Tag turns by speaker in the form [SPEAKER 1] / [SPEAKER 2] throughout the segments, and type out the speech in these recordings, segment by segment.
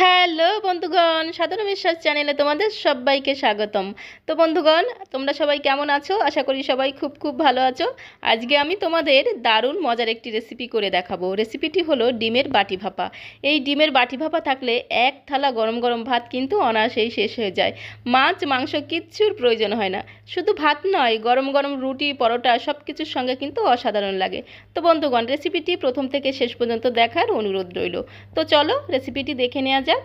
[SPEAKER 1] Hello বন্ধুগণ সাধারণ বিশ্বাস চ্যানেলে তোমাদের সবাইকে স্বাগতম তো বন্ধুগণ তোমরা সবাই কেমন আছো আশা করি সবাই খুব খুব ভালো আছো আজকে আমি তোমাদের দারুণ মজার একটি রেসিপি করে দেখাবো রেসিপিটি হলো ডিমের বাটি ভাপা এই ডিমের বাটি ভাপা থাকলে এক থালা গরম গরম ভাত কিন্তু অনায়াসেই শেষ হয়ে যায় মাছ মাংস কিচ্ছুর প্রয়োজন হয় না শুধু ভাত নয় গরম গরম রুটি পরোটা সব কিছুর সঙ্গে কিন্তু অসাধারণ লাগে তো বন্ধুগণ রেসিপিটি প্রথম থেকে শেষ পর্যন্ত দেখার অনুরোধ রইল তো চলো রেসিপিটি দেখে নেওয়া যাক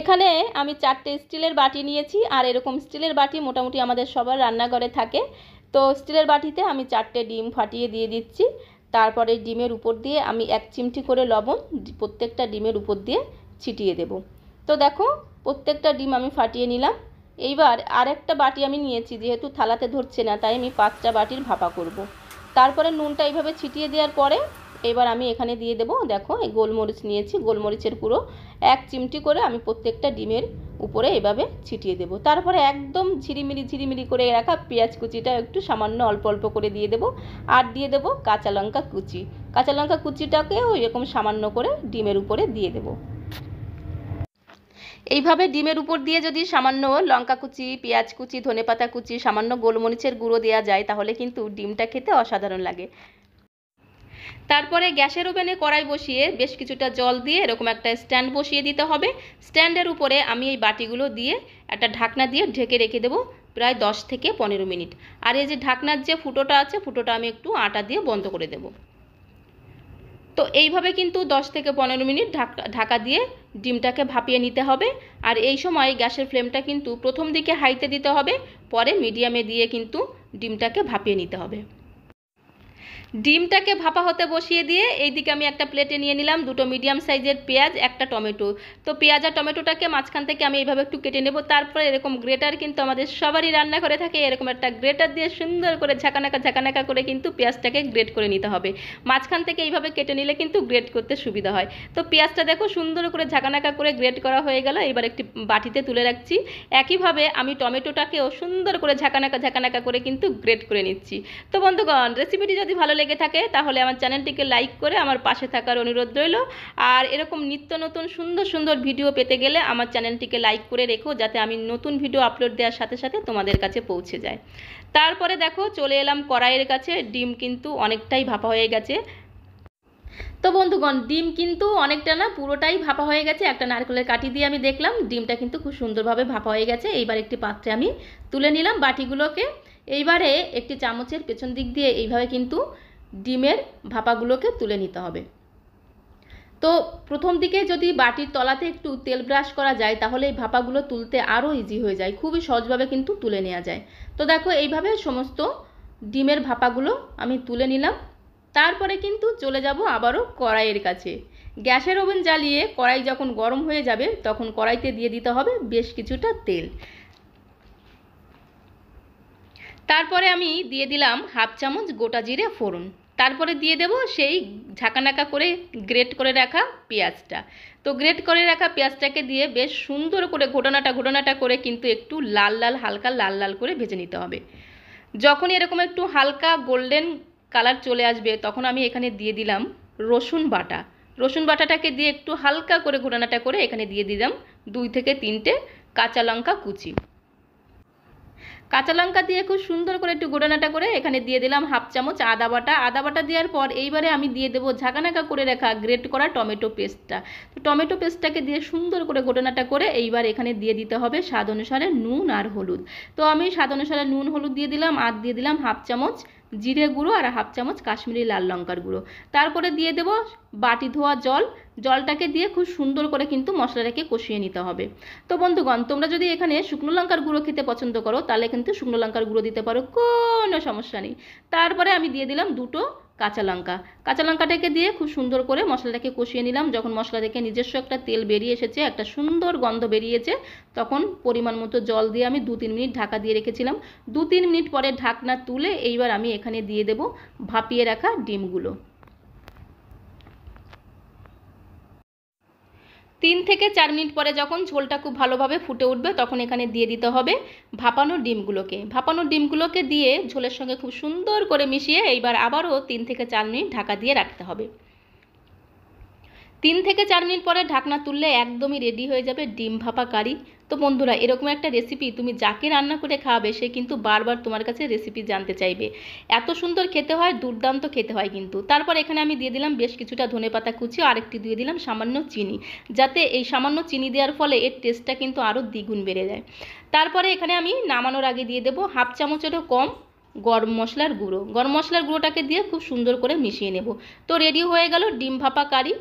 [SPEAKER 1] এখানে আমি চারটে স্টিলের বাটি নিয়েছি আর এরকম স্টিলের বাটি মোটামুটি আমাদের সবার রান্নাঘরে থাকে তো স্টিলের বাটিতে আমি চারটে ডিম ফাটিয়ে দিয়ে দিচ্ছি তারপরে ডিমের উপর দিয়ে আমি এক চিমটি করে লবণ প্রত্যেকটা ডিমের উপর দিয়ে ছিটিয়ে দেব তো দেখো প্রত্যেকটা ডিম আমি ফাটিয়ে নিলাম এইবার আরেকটা বাটি আমি নিয়েছি যেহেতু থালাতে ধরছে না তাই আমি পাঁচটা বাটির ভাপা করব। তারপরে নুনটা এইভাবে ছিটিয়ে দেওয়ার পরে এবার আমি এখানে দিয়ে দেবো দেখো এই গোলমরিচ নিয়েছি গোলমরিচের পুরো এক চিমটি করে আমি প্রত্যেকটা ডিমের উপরে এভাবে ছিটিয়ে দেব তারপরে একদম ঝিরিমিরি ঝিরিমিরি করে রাখা পেঁয়াজ কুচিটা একটু সামান্য অল্প অল্প করে দিয়ে দেব আর দিয়ে দেব কাঁচা লঙ্কা কুচি কাঁচা লঙ্কা কুচিটাকেও এরকম সামান্য করে ডিমের উপরে দিয়ে দেবো এইভাবে ডিমের উপর দিয়ে যদি সামান্য লঙ্কা কুচি পেঁয়াজ কুচি ধনেপাতা কুচি সামান্য গোলমরিচের গুঁড়ো দেওয়া যায় তাহলে কিন্তু ডিমটা খেতে অসাধারণ লাগে তারপরে গ্যাসের ওভেনে কড়াই বসিয়ে বেশ কিছুটা জল দিয়ে এরকম একটা স্ট্যান্ড বসিয়ে দিতে হবে স্ট্যান্ডের উপরে আমি এই বাটিগুলো দিয়ে একটা ঢাকনা দিয়ে ঢেকে রেখে দেবো প্রায় দশ থেকে পনেরো মিনিট আর এই যে ঢাকনার যে ফুটোটা আছে ফুটোটা আমি একটু আটা দিয়ে বন্ধ করে দেব তো এইভাবে কিন্তু দশ থেকে পনেরো মিনিট ঢাকা ঢাকা দিয়ে ডিমটাকে ভাপিয়ে নিতে হবে আর এই সময় গ্যাসের ফ্লেমটা কিন্তু প্রথম দিকে হাইতে দিতে হবে পরে মিডিয়ামে দিয়ে কিন্তু ডিমটাকে ভাপিয়ে নিতে হবে ডিমটাকে ভাপা হতে বসিয়ে দিয়ে এইদিকে আমি একটা প্লেটে নিয়ে নিলাম দুটো মিডিয়াম সাইজের পেঁয়াজ একটা টমেটো তো পেঁয়াজ আর টমেটোটাকে মাঝখান থেকে আমি এইভাবে একটু কেটে নেব তারপরে এরকম গ্রেটার কিন্তু আমাদের সবারই রান্না করে থাকে এরকম একটা গ্রেটার দিয়ে সুন্দর করে ঝাঁকানাকা ঝাঁকানাকা করে কিন্তু পেঁয়াজটাকে গ্রেট করে নিতে হবে মাঝখান থেকে এইভাবে কেটে নিলে কিন্তু গ্রেট করতে সুবিধা হয় তো পেঁয়াজটা দেখো সুন্দর করে ঝাঁকানাকা করে গ্রেট করা হয়ে গেল এবার একটি বাটিতে তুলে রাখছি একইভাবে আমি টমেটোটাকেও সুন্দর করে ঝাঁকানাকা ঝাঁকানাকা করে কিন্তু গ্রেট করে নিচ্ছি তো বন্ধুগণ রেসিপিটি যদি ভালো লেগে থাকে তাহলে আমার চ্যানেলটিকে লাইক করে আমার পাশে থাকার অনুরোধ রইল আর এরকম নিত্য নতুন সুন্দর সুন্দর ভিডিও পেতে গেলে আমার চ্যানেলটিকে লাইক করে রেখো যাতে আমি নতুন ভিডিও আপলোড দেওয়ার সাথে সাথে তোমাদের কাছে পৌঁছে যায় তারপরে দেখো চলে এলাম কড়াইয়ের কাছে ডিম কিন্তু অনেকটাই ভাপা হয়ে গেছে তো বন্ধুগণ ডিম কিন্তু অনেকটা না পুরোটাই ভাপা হয়ে গেছে একটা নারকেলের কাটি দিয়ে আমি দেখলাম ডিমটা কিন্তু খুব সুন্দরভাবে ভাপা হয়ে গেছে এইবার একটি পাত্রে আমি তুলে নিলাম বাটিগুলোকে এইবারে একটি চামচের পেছন দিক দিয়ে এইভাবে কিন্তু ডিমের ভাপাগুলোকে তুলে নিতে হবে তো প্রথম দিকে যদি বাটির তলাতে একটু তেল ব্রাশ করা যায় তাহলে এই ভাপাগুলো তুলতে আরও ইজি হয়ে যায় খুবই সহজভাবে কিন্তু তুলে নেওয়া যায় তো দেখো এইভাবে সমস্ত ডিমের ভাপাগুলো আমি তুলে নিলাম তারপরে কিন্তু চলে যাব আবারও কড়াইয়ের কাছে গ্যাসের ওভেন জ্বালিয়ে কড়াই যখন গরম হয়ে যাবে তখন কড়াইতে দিয়ে দিতে হবে বেশ কিছুটা তেল তারপরে আমি দিয়ে দিলাম হাফ চামচ গোটা জিরে ফোড়ন তারপরে দিয়ে দেব সেই ঝাঁকানাকা করে গ্রেট করে রাখা পেঁয়াজটা তো গ্রেট করে রাখা পেঁয়াজটাকে দিয়ে বেশ সুন্দর করে ঘটনাটা ঘটনাটা করে কিন্তু একটু লাল লাল হালকা লাল লাল করে ভেজে নিতে হবে যখনই এরকম একটু হালকা গোল্ডেন কালার চলে আসবে তখন আমি এখানে দিয়ে দিলাম রসুন বাটা রসুন বাটাটাকে দিয়ে একটু হালকা করে ঘোরানাটা করে এখানে দিয়ে দিলাম দুই থেকে তিনটে কাঁচা লঙ্কা কুচি কাঁচা লঙ্কা দিয়ে খুব সুন্দর করে একটু গোড়ানাটা করে এখানে দিয়ে দিলাম হাফ চামচ আদা বাটা আদা বাটা দেওয়ার পর এইবারে আমি দিয়ে দেবো ঝাঁকানাকা করে রাখা গ্রেট করা টমেটো পেস্টটা তো টমেটো পেস্টটাকে দিয়ে সুন্দর করে গোটানাটা করে এইবার এখানে দিয়ে দিতে হবে স্বাদ অনুসারে নুন আর হলুদ তো আমি স্বাদ অনুসারে নুন হলুদ দিয়ে দিলাম আর দিয়ে দিলাম হাফ চামচ জিরে গুঁড়ো আর হাফ চামচ কাশ্মীরি লাল লঙ্কার গুঁড়ো তারপরে দিয়ে দেব বাটি ধোয়া জল জলটাকে দিয়ে খুব সুন্দর করে কিন্তু মশলাটাকে কষিয়ে নিতে হবে তো বন্ধুগণ তোমরা যদি এখানে শুকনো লঙ্কার গুঁড়ো খেতে পছন্দ করো তাহলে কিন্তু শুকনো লঙ্কার গুঁড়ো দিতে পারো কোনো সমস্যা নেই তারপরে আমি দিয়ে দিলাম দুটো কাঁচা লঙ্কা কাঁচা লঙ্কাটাকে দিয়ে খুব সুন্দর করে মশলাটাকে কষিয়ে নিলাম যখন মশলা থেকে নিজস্ব একটা তেল বেরিয়ে এসেছে একটা সুন্দর গন্ধ বেরিয়েছে তখন পরিমাণ মতো জল দিয়ে আমি দু তিন মিনিট ঢাকা দিয়ে রেখেছিলাম দু তিন মিনিট পরে ঢাকনা তুলে এইবার আমি এখানে দিয়ে দেব ভাপিয়ে রাখা ডিমগুলো তিন থেকে চার মিনিট পরে যখন ঝোলটা খুব ভালোভাবে ফুটে উঠবে তখন এখানে দিয়ে দিতে হবে ভাপানো ডিমগুলোকে ভাপানো ডিমগুলোকে দিয়ে ঝোলের সঙ্গে খুব সুন্দর করে মিশিয়ে এইবার আবারও তিন থেকে চার মিনিট ঢাকা দিয়ে রাখতে হবে তিন থেকে চার মিনিট পরে ঢাকনা তুললে একদমই রেডি হয়ে যাবে ডিম ভাপা কারি তো বন্ধুরা এরকম একটা রেসিপি তুমি যাকে রান্না করে খাওয়াবে সে কিন্তু বারবার তোমার কাছে রেসিপি জানতে চাইবে এত সুন্দর খেতে হয় দুর্দান্ত খেতে হয় কিন্তু তারপর এখানে আমি দিয়ে দিলাম বেশ কিছুটা ধনে পাতা কুচি আরেকটি দিয়ে দিলাম সামান্য চিনি যাতে এই সামান্য চিনি দেওয়ার ফলে এর টেস্টটা কিন্তু আরও দ্বিগুণ বেড়ে যায় তারপরে এখানে আমি নামানোর আগে দিয়ে দেবো হাফ চামচেরও কম গরম মশলার গুঁড়ো গরম মশলার গুঁড়োটাকে দিয়ে খুব সুন্দর করে মিশিয়ে নেব তো রেডি হয়ে গেল ডিম ভাপা কারি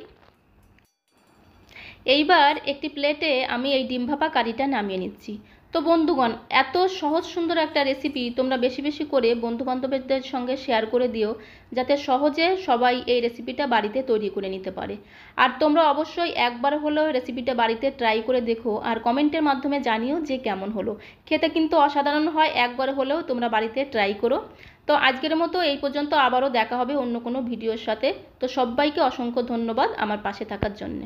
[SPEAKER 1] এইবার একটি প্লেটে আমি এই ডিম ভাপা কারিটা নামিয়ে নিচ্ছি তো বন্ধুগণ এত সহজ সুন্দর একটা রেসিপি তোমরা বেশি বেশি করে বন্ধুবান্ধবদের সঙ্গে শেয়ার করে দিও যাতে সহজে সবাই এই রেসিপিটা বাড়িতে তৈরি করে নিতে পারে আর তোমরা অবশ্যই একবার হলেও রেসিপিটা বাড়িতে ট্রাই করে দেখো আর কমেন্টের মাধ্যমে জানিও যে কেমন হলো খেতে কিন্তু অসাধারণ হয় একবার হলেও তোমরা বাড়িতে ট্রাই করো তো আজকের মতো এই পর্যন্ত আবারও দেখা হবে অন্য কোনো ভিডিওর সাথে তো সবাইকে অসংখ্য ধন্যবাদ আমার পাশে থাকার জন্যে